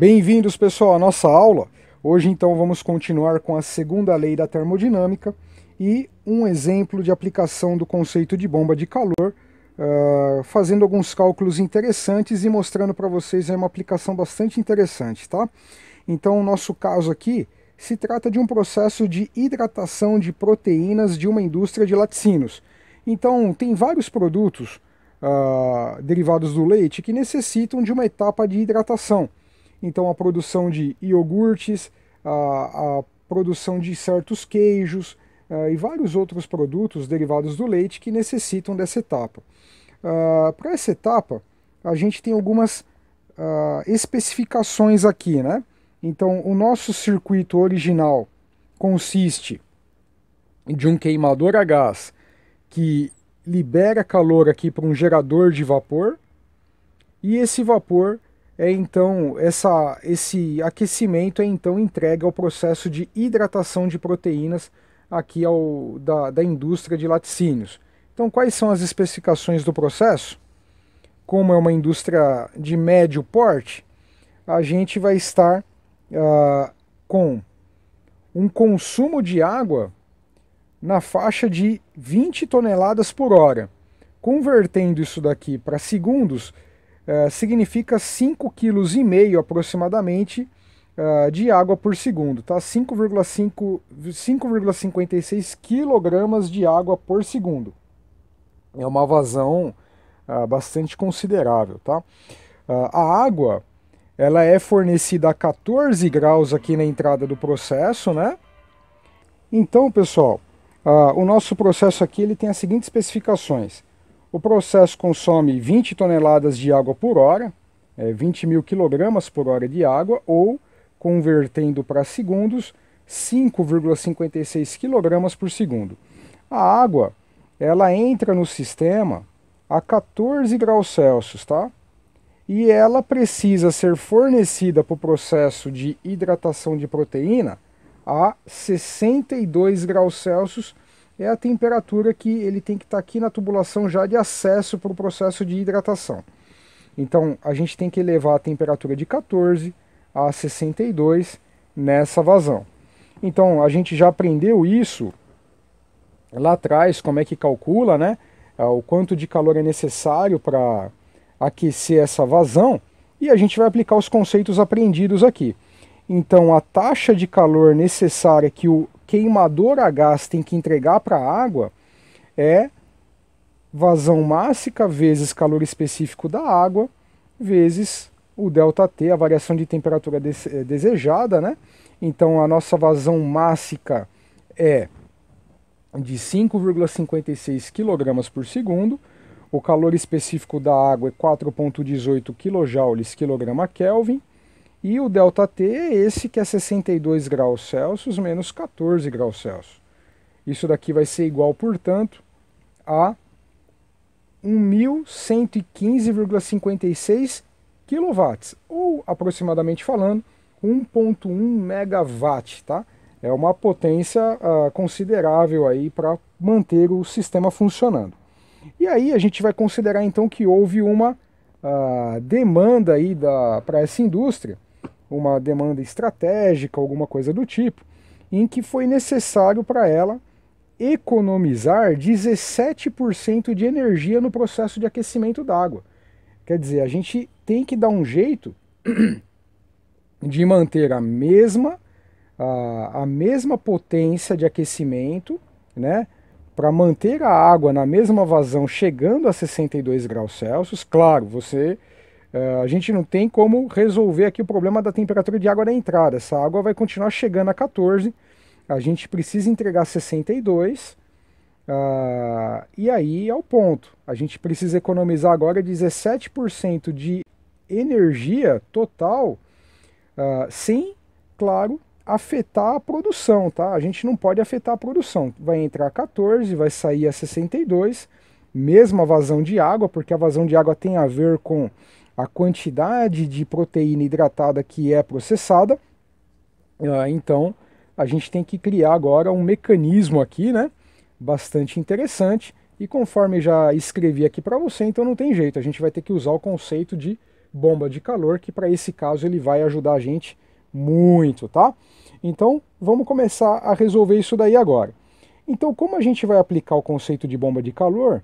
Bem-vindos, pessoal, à nossa aula. Hoje, então, vamos continuar com a segunda lei da termodinâmica e um exemplo de aplicação do conceito de bomba de calor, uh, fazendo alguns cálculos interessantes e mostrando para vocês uma aplicação bastante interessante, tá? Então, o nosso caso aqui se trata de um processo de hidratação de proteínas de uma indústria de laticínios. Então, tem vários produtos uh, derivados do leite que necessitam de uma etapa de hidratação. Então a produção de iogurtes, a, a produção de certos queijos uh, e vários outros produtos derivados do leite que necessitam dessa etapa. Uh, ah, Para essa etapa, a gente tem algumas uh, especificações aqui, né? Então, o nosso circuito original consiste de um queimador a gás que libera calor aqui para um gerador de vapor e esse vapor é então essa, esse aquecimento é então entregue ao processo de hidratação de proteínas aqui ao, da, da indústria de laticínios. Então, quais são as especificações do processo? Como é uma indústria de médio porte, a gente vai estar ah, com um consumo de água na faixa de 20 toneladas por hora. Convertendo isso daqui para segundos, eh, significa 5,5 kg aproximadamente uh, de água por segundo, tá? 5,56 kg de água por segundo. É uma vazão uh, bastante considerável, tá? a água, ela é fornecida a 14 graus aqui na entrada do processo, né? Então, pessoal, o nosso processo aqui ele tem as seguintes especificações. O processo consome 20 toneladas de água por hora, é, 20 mil quilogramas por hora de água, ou, convertendo para segundos, 5,56 quilogramas por segundo. A água ela entra no sistema a 14 graus Celsius, tá? E ela precisa ser fornecida para o processo de hidratação de proteína a 62 graus Celsius é a temperatura que ele tem que estar tá aqui na tubulação já de acesso para o processo de hidratação. Então a gente tem que elevar a temperatura de 14 a 62 nessa vazão. Então a gente já aprendeu isso lá atrás, como é que calcula, né? Ah, o quanto de calor é necessário para aquecer essa vazão e a gente vai aplicar os conceitos aprendidos aqui. Então a taxa de calor necessária que o queimador a gás tem que entregar para a água é vazão mássica vezes calor específico da água vezes o delta T, a variação de temperatura eh, desejada, né? Então a nossa vazão mássica é de 5,56 kg por segundo, o calor específico da água é 4,18 kJ quilograma Kelvin, e o ΔT é esse que é 62 graus Celsius menos 14 graus Celsius. Isso daqui vai ser igual, portanto, a 1115,56 kW, ou aproximadamente falando, 1.1 megawatt, tá? É uma potência uh, considerável aí para manter o sistema funcionando. E aí a gente vai considerar então que houve uma uh, demanda aí para essa indústria uma demanda estratégica, alguma coisa do tipo, em que foi necessário para ela economizar 17% de energia no processo de aquecimento d'água. Quer dizer, a gente tem que dar um jeito de manter a mesma a, a mesma potência de aquecimento, né? Para manter a água na mesma vazão chegando a 62 graus Celsius, claro, você eh, a gente não tem como resolver aqui o problema da temperatura de água da entrada. Essa água vai continuar chegando a 14, a gente precisa entregar 62, uh, ah, e aí é o ponto. A gente precisa economizar agora 17% de energia total, uh, sem, claro, afetar a produção, tá? A gente não pode afetar a produção. Vai entrar a 14, vai sair a 62, mesma vazão de água, porque a vazão de água tem a ver com a quantidade de proteína hidratada que é processada. Ah, então, a gente tem que criar agora um mecanismo aqui, né? Bastante interessante. E conforme já escrevi aqui para você, então não tem jeito, a gente vai ter que usar o conceito de bomba de calor, que para esse caso ele vai ajudar a gente muito, tá? Então, vamos começar a resolver isso daí agora. Então, como a gente vai aplicar o conceito de bomba de calor?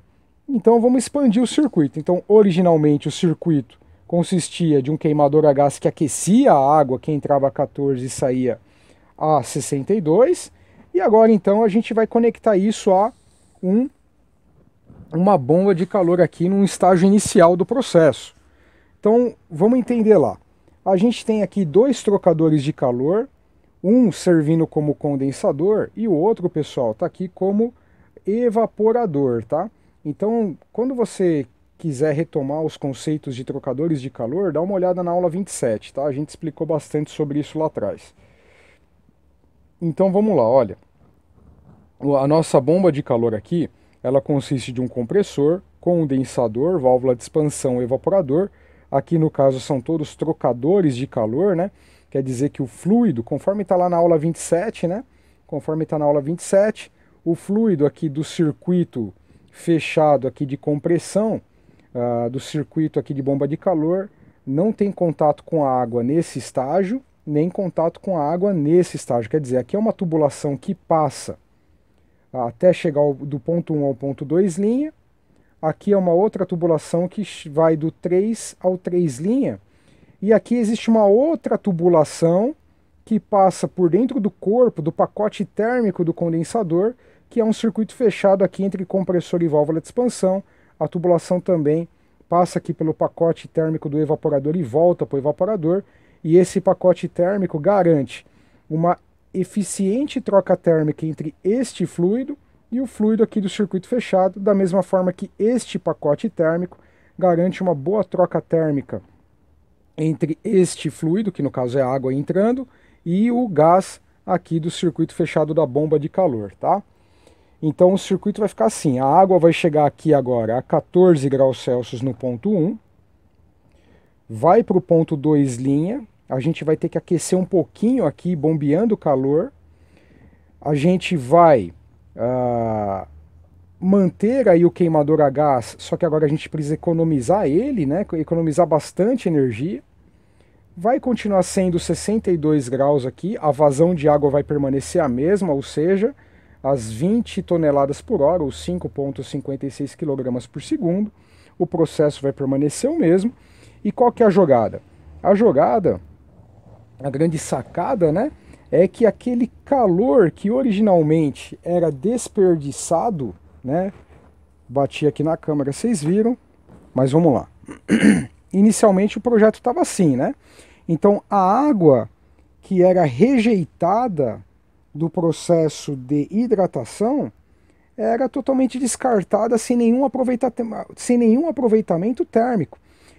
Então, vamos expandir o circuito. Então, originalmente o circuito consistia de um queimador a gás que aquecia a água que entrava a 14 e saía a 62. E agora então a gente vai conectar isso a um, uma bomba de calor aqui num estágio inicial do processo. Então vamos entender lá. A gente tem aqui dois trocadores de calor, um servindo como condensador e o outro, pessoal, está aqui como evaporador, tá? Então, quando você quiser retomar os conceitos de trocadores de calor, dá uma olhada na aula 27, tá? A gente explicou bastante sobre isso lá atrás. Então vamos lá, olha. A nossa bomba de calor aqui, ela consiste de um compressor, condensador, válvula de expansão, evaporador. Aqui no caso são todos trocadores de calor, né? Quer dizer que o fluido, conforme está lá na aula 27, né? Conforme está na aula 27, o fluido aqui do circuito fechado aqui de compressão, uh, do circuito aqui de bomba de calor não tem contato com a água nesse estágio, nem contato com a água nesse estágio. Quer dizer, aqui é uma tubulação que passa ah, até chegar ao, do ponto 1 ao ponto 2 linha. Aqui é uma outra tubulação que vai do 3 ao 3 linha. E aqui existe uma outra tubulação que passa por dentro do corpo, do pacote térmico do condensador, que é um circuito fechado aqui entre compressor e válvula de expansão, a tubulação também passa aqui pelo pacote térmico do evaporador e volta para o evaporador. E esse pacote térmico garante uma eficiente troca térmica entre este fluido e o fluido aqui do circuito fechado, da mesma forma que este pacote térmico garante uma boa troca térmica entre este fluido, que no caso é a água entrando, e o gás aqui do circuito fechado da bomba de calor, tá? Então o circuito vai ficar assim, a água vai chegar aqui agora a 14 graus Celsius no ponto 1, vai para o ponto 2 linha, a gente vai ter que aquecer um pouquinho aqui, bombeando calor, a gente vai uh, manter aí o queimador a gás, só que agora a gente precisa economizar ele, né, economizar bastante energia, vai continuar sendo 62 graus aqui, a vazão de água vai permanecer a mesma, ou seja, às 20 toneladas por hora, ou 5,56 kg por segundo. O processo vai permanecer o mesmo. E qual que é a jogada? A jogada, a grande sacada, né? É que aquele calor que originalmente era desperdiçado, né? Bati aqui na câmera, vocês viram, mas vamos lá. Inicialmente o projeto estava assim, né? Então a água que era rejeitada do processo de hidratação era totalmente descartada sem nenhum, sem nenhum aproveitamento térmico.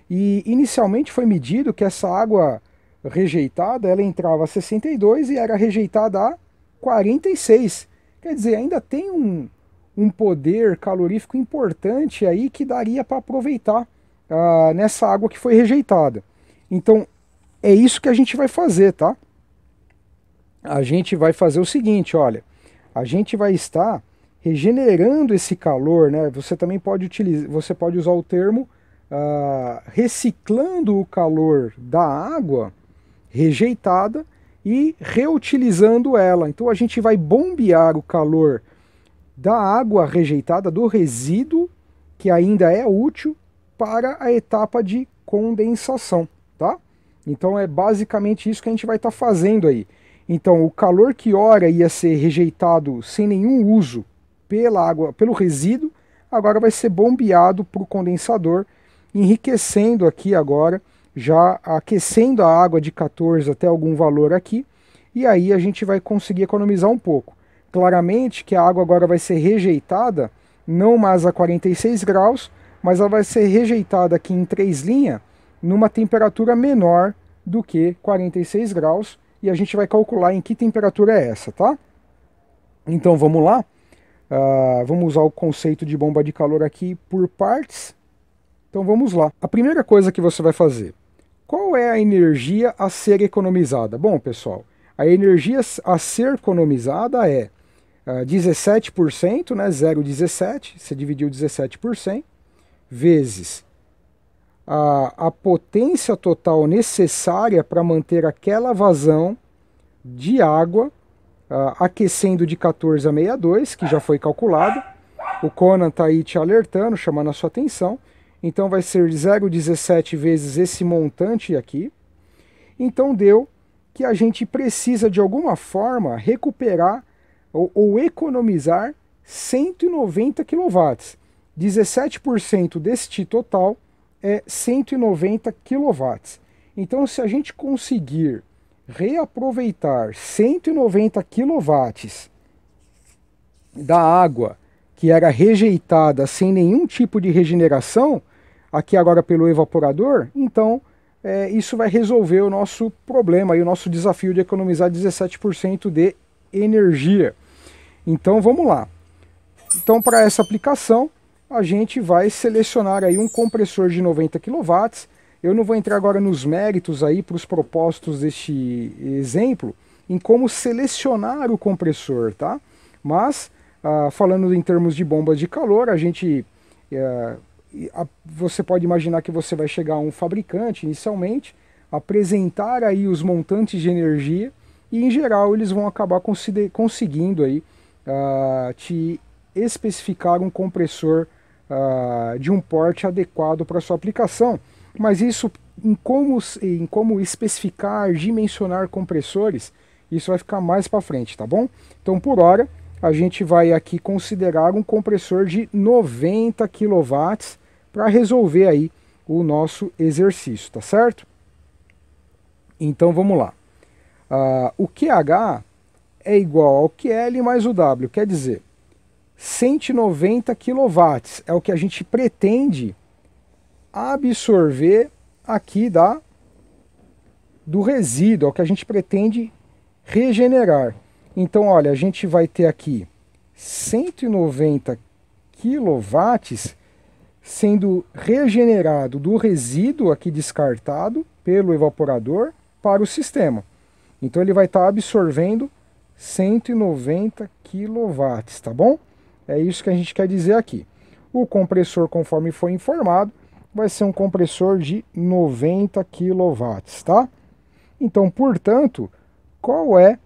E inicialmente foi medido que essa água rejeitada ela entrava a 62 e era rejeitada a 46. Quer dizer, ainda tem um, um poder calorífico importante aí que daria para aproveitar ah, nessa água que foi rejeitada. Então é isso que a gente vai fazer, tá? a gente vai fazer o seguinte, olha, a gente vai estar regenerando esse calor, né? Você também pode utilizar, você pode usar o termo ah, reciclando o calor da água rejeitada e reutilizando ela. Então a gente vai bombear o calor da água rejeitada, do resíduo, que ainda é útil, para a etapa de condensação, tá? Então é basicamente isso que a gente vai estar tá fazendo aí. Então, o calor que ora ia ser rejeitado sem nenhum uso pela água, pelo resíduo, agora vai ser bombeado para o condensador, enriquecendo aqui agora, já aquecendo a água de 14 até algum valor aqui, e aí a gente vai conseguir economizar um pouco. Claramente que a água agora vai ser rejeitada, não mais a 46 graus, mas ela vai ser rejeitada aqui em três linhas, numa temperatura menor do que 46 graus, e a gente vai calcular em que temperatura é essa, tá? Então vamos lá. Uh, vamos usar o conceito de bomba de calor aqui por partes. Então vamos lá. A primeira coisa que você vai fazer, qual é a energia a ser economizada? Bom, pessoal, a energia a ser economizada é uh, ah, 17%, né, 0,17, você dividiu 17%, vezes a, a potência total necessária para manter aquela vazão de água uh, aquecendo de 14 a 62, que já foi calculado. O Conan está aí te alertando, chamando a sua atenção. Então vai ser 0,17 vezes esse montante aqui. Então deu que a gente precisa de alguma forma recuperar ou, ou economizar 190 kW. 17% deste total é 190 kW. Então, se a gente conseguir reaproveitar 190 kW da água que era rejeitada sem nenhum tipo de regeneração, aqui agora pelo evaporador, então é, isso vai resolver o nosso problema e o nosso desafio de economizar 17% de energia. Então vamos lá. Então para essa aplicação a gente vai selecionar aí um compressor de 90 kW. Eu não vou entrar agora nos méritos aí para os propósitos deste exemplo, em como selecionar o compressor, tá? Mas, ah, falando em termos de bombas de calor, a gente... Eh, você pode imaginar que você vai chegar a um fabricante inicialmente, apresentar aí os montantes de energia e em geral eles vão acabar conseguindo aí ah, te especificar um compressor uh, de um porte adequado para sua aplicação. Mas isso, em como, em como especificar, dimensionar compressores, isso vai ficar mais para frente, tá bom? Então, por hora, a gente vai aqui considerar um compressor de 90 kW para resolver aí o nosso exercício, tá certo? Então vamos lá. Uh, o QH é igual ao QL mais o W, quer dizer, 190 kW. É o que a gente pretende absorver aqui da do resíduo, é o que a gente pretende regenerar. Então, olha, a gente vai ter aqui 190 kW sendo regenerado do resíduo aqui descartado pelo evaporador para o sistema. Então ele vai estar tá absorvendo 190 kW, tá bom? É isso que a gente quer dizer aqui. O compressor, conforme foi informado, vai ser um compressor de 90 kW, tá? Então, portanto, qual é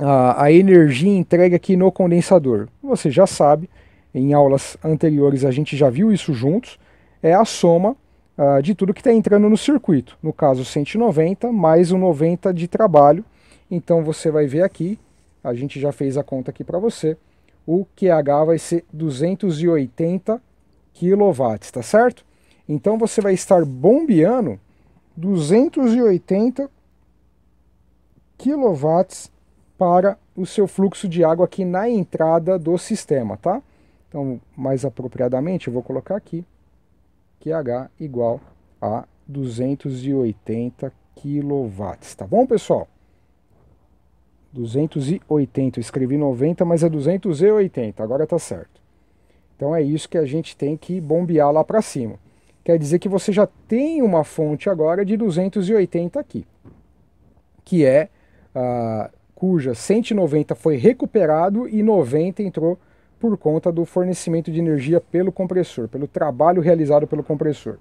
a, a energia entregue aqui no condensador? Você já sabe, em aulas anteriores a gente já viu isso juntos, é a soma uh, de tudo que está entrando no circuito. No caso, 190 mais o 90 de trabalho. Então, você vai ver aqui, a gente já fez a conta aqui para você, o QH vai ser 280 kW, tá certo? Então você vai estar bombeando 280 kW para o seu fluxo de água aqui na entrada do sistema, tá? Então, mais apropriadamente, eu vou colocar aqui QH igual a 280 kW, tá bom, pessoal? 280, escrevi 90, mas é 280, agora tá certo. Então é isso que a gente tem que bombear lá para cima. Quer dizer que você já tem uma fonte agora de 280 aqui, que é ah, cuja 190 foi recuperado e 90 entrou por conta do fornecimento de energia pelo compressor, pelo trabalho realizado pelo compressor.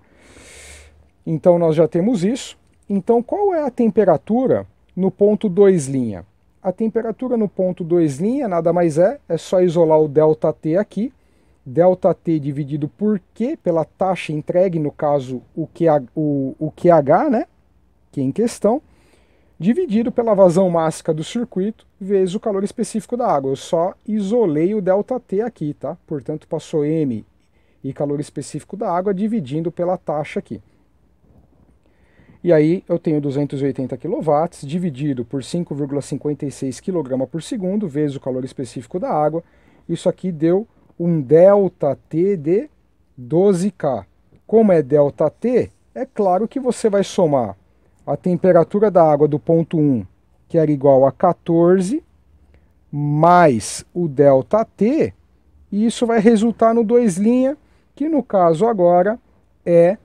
Então nós já temos isso. Então qual é a temperatura no ponto 2 linha? a temperatura no ponto 2' nada mais é, é só isolar o ΔT aqui, ΔT dividido por Q, pela taxa entregue, no caso o, QH, o, o QH, né, que é em questão, dividido pela vazão mássica do circuito, vezes o calor específico da água. Eu só isolei o ΔT aqui, tá? Portanto, passou M e calor específico da água dividindo pela taxa aqui. E aí eu tenho 280 kW dividido por 5,56 kg por segundo vezes o calor específico da água. Isso aqui deu um delta T de 12K. Como é delta T, é claro que você vai somar a temperatura da água do ponto 1, que era igual a 14, mais o delta T, e isso vai resultar no 2 linha, que no caso agora é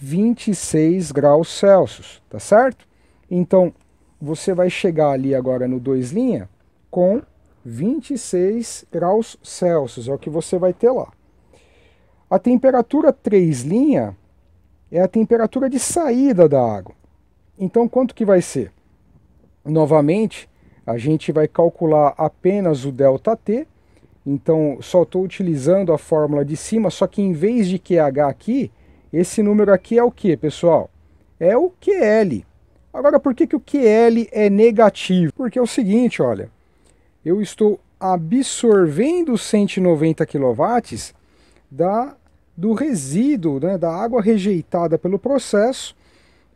26 graus Celsius, tá certo? Então, você vai chegar ali agora no 2 linha com 26 graus Celsius, é o que você vai ter lá. A temperatura 3 linha é a temperatura de saída da água. Então, quanto que vai ser? Novamente, a gente vai calcular apenas o ΔT, então só estou utilizando a fórmula de cima, só que em vez de QH aqui, esse número aqui é o que, pessoal? É o QL. Agora, por que, que o QL é negativo? Porque é o seguinte, olha, eu estou absorvendo 190 kW da, do resíduo, né, da água rejeitada pelo processo,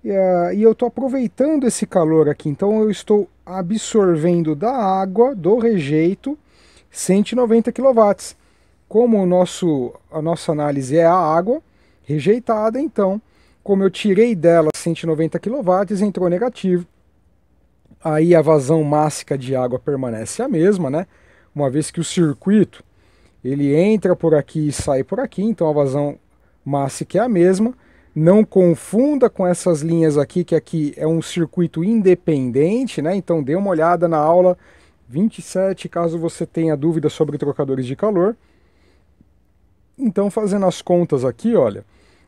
e, uh, e eu estou aproveitando esse calor aqui, então eu estou absorvendo da água, do rejeito, 190 kW. Como o nosso, a nossa análise é a água, rejeitada, então, como eu tirei dela 190 kW, entrou negativo. Aí a vazão mássica de água permanece a mesma, né? Uma vez que o circuito ele entra por aqui e sai por aqui, então a vazão mássica é a mesma. Não confunda com essas linhas aqui, que aqui é um circuito independente, né? Então dê uma olhada na aula 27, caso você tenha dúvidas sobre trocadores de calor. Então, fazendo as contas aqui, olha,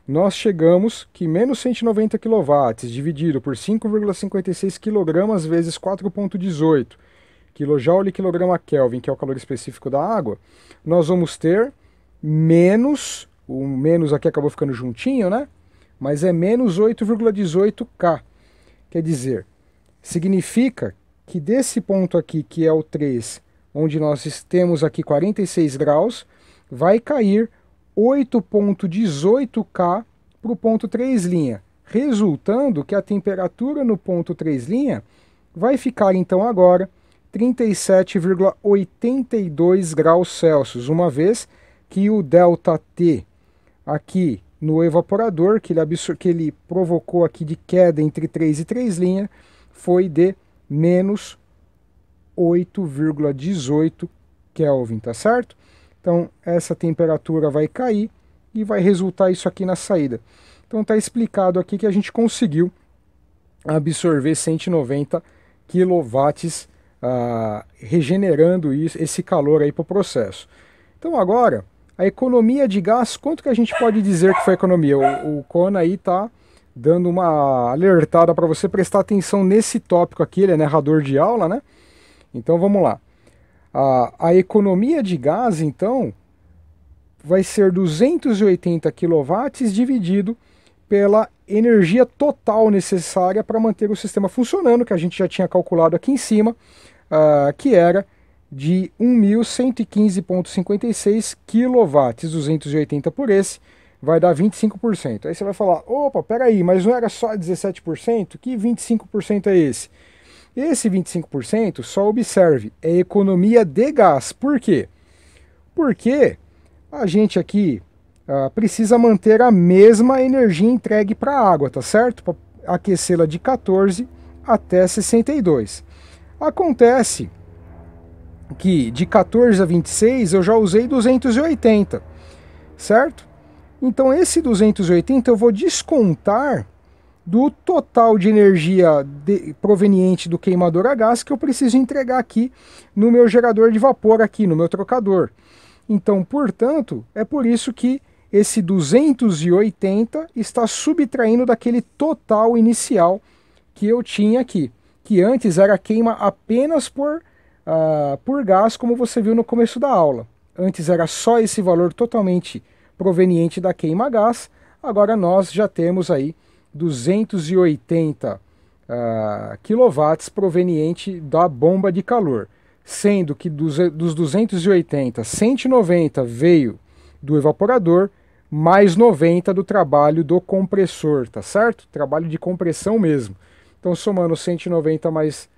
nós chegamos que menos 190 kW dividido por 5,56 kg vezes 4,18 kJ quilograma Kelvin, que é o calor específico da água, nós vamos ter menos, o menos aqui acabou ficando juntinho, né? Mas é menos 8,18 K. Quer dizer, significa que desse ponto aqui, que é o 3, onde nós temos aqui 46 graus, vai cair 8.18K para o ponto 3 linha, resultando que a temperatura no ponto 3 linha vai ficar então agora 37,82 graus Celsius, uma vez que o delta T aqui no evaporador, que ele, absor que ele provocou aqui de queda entre 3 e 3 linha, foi de menos 8,18 Kelvin, tá certo? Então essa temperatura vai cair e vai resultar isso aqui na saída. Então está explicado aqui que a gente conseguiu absorver 190 quilowatts ah, regenerando isso, esse calor aí para o processo. Então agora, a economia de gás, quanto que a gente pode dizer que foi economia? O, o Kona aí está dando uma alertada para você prestar atenção nesse tópico aqui, ele é narrador de aula, né? Então vamos lá. A, a economia de gás, então, vai ser 280 kW dividido pela energia total necessária para manter o sistema funcionando, que a gente já tinha calculado aqui em cima, uh, que era de 1.115,56 kW, 280 por esse, vai dar 25%. Aí você vai falar, opa, peraí, mas não era só 17%? Que 25% é esse? Esse 25%, só observe, é economia de gás. Por quê? Porque a gente aqui ah, precisa manter a mesma energia entregue para a água, tá certo? Para aquecê-la de 14 até 62. Acontece que de 14 a 26 eu já usei 280, certo? Então esse 280 eu vou descontar do total de energia de, proveniente do queimador a gás que eu preciso entregar aqui no meu gerador de vapor aqui, no meu trocador. Então, portanto, é por isso que esse 280 está subtraindo daquele total inicial que eu tinha aqui, que antes era queima apenas por, uh, por gás, como você viu no começo da aula. Antes era só esse valor totalmente proveniente da queima a gás, agora nós já temos aí 280 uh, ah, quilowatts proveniente da bomba de calor, sendo que dos, dos 280, 190 veio do evaporador, mais 90 do trabalho do compressor, tá certo? Trabalho de compressão mesmo. Então, somando 190 mais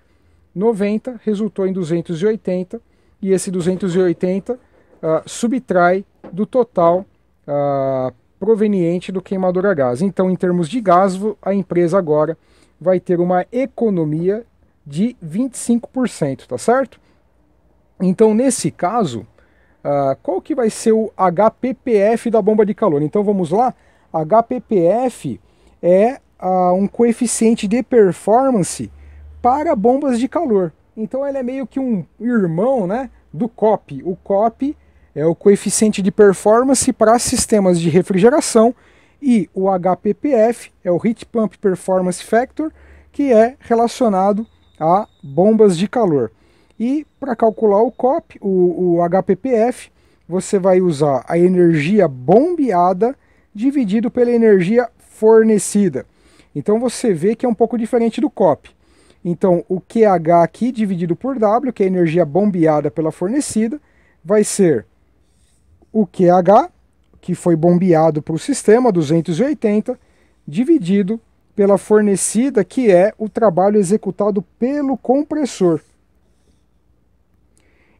90, resultou em 280, e esse 280 uh, ah, subtrai do total uh, proveniente do queimador a gás. Então, em termos de gás, a empresa agora vai ter uma economia de 25%, tá certo? Então, nesse caso, uh, qual que vai ser o HPPF da bomba de calor? Então, vamos lá? HPPF é uh, um coeficiente de performance para bombas de calor. Então, ela é meio que um irmão né, do COP. O COP é o coeficiente de performance para sistemas de refrigeração e o HPPF é o Heat Pump Performance Factor, que é relacionado a bombas de calor. E para calcular o COP, o, o, HPPF, você vai usar a energia bombeada dividido pela energia fornecida. Então você vê que é um pouco diferente do COP. Então o QH aqui dividido por W, que é a energia bombeada pela fornecida, vai ser o QH, que foi bombeado para o sistema, 280, dividido pela fornecida, que é o trabalho executado pelo compressor.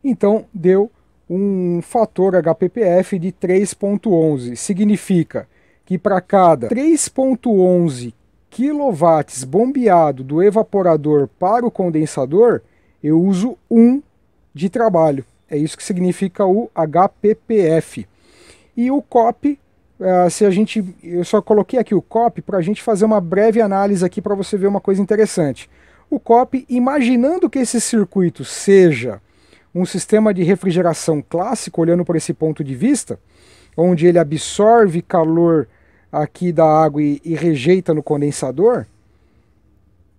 Então, deu um fator HPPF de 3.11. Significa que para cada 3.11 kW bombeado do evaporador para o condensador, eu uso 1 de trabalho. É isso que significa o HPPF. E o COP, uh, se a gente, eu só coloquei aqui o COP para a gente fazer uma breve análise aqui para você ver uma coisa interessante. O COP, imaginando que esse circuito seja um sistema de refrigeração clássico, olhando por esse ponto de vista, onde ele absorve calor aqui da água e, e rejeita no condensador,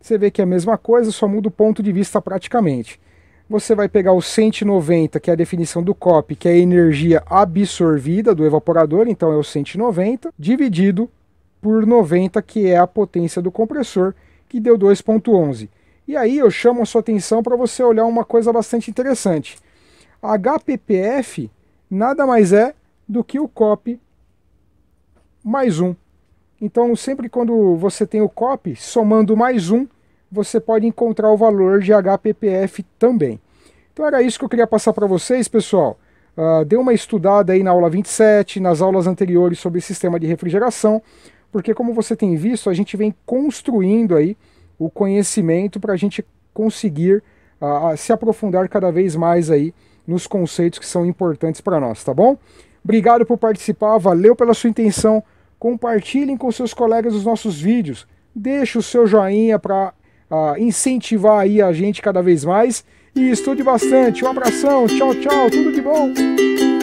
você vê que é a mesma coisa, só muda o ponto de vista praticamente. Você vai pegar o 190, que é a definição do COP, que é a energia absorvida do evaporador, então é o 190, dividido por 90, que é a potência do compressor, que deu 2.11. E aí eu chamo a sua atenção para você olhar uma coisa bastante interessante. HPPF nada mais é do que o COP mais um. Então, sempre quando você tem o COP, somando mais um, você pode encontrar o valor de HPPF também. Então era isso que eu queria passar para vocês, pessoal. Uh, dê uma estudada aí na aula 27, nas aulas anteriores sobre sistema de refrigeração, porque como você tem visto, a gente vem construindo aí o conhecimento para a gente conseguir uh, se aprofundar cada vez mais aí nos conceitos que são importantes para nós, tá bom? Obrigado por participar, valeu pela sua intenção. Compartilhem com seus colegas os nossos vídeos. Deixe o seu joinha para a incentivar aí a gente cada vez mais. E estude bastante. Um abração, tchau, tchau, tudo de bom.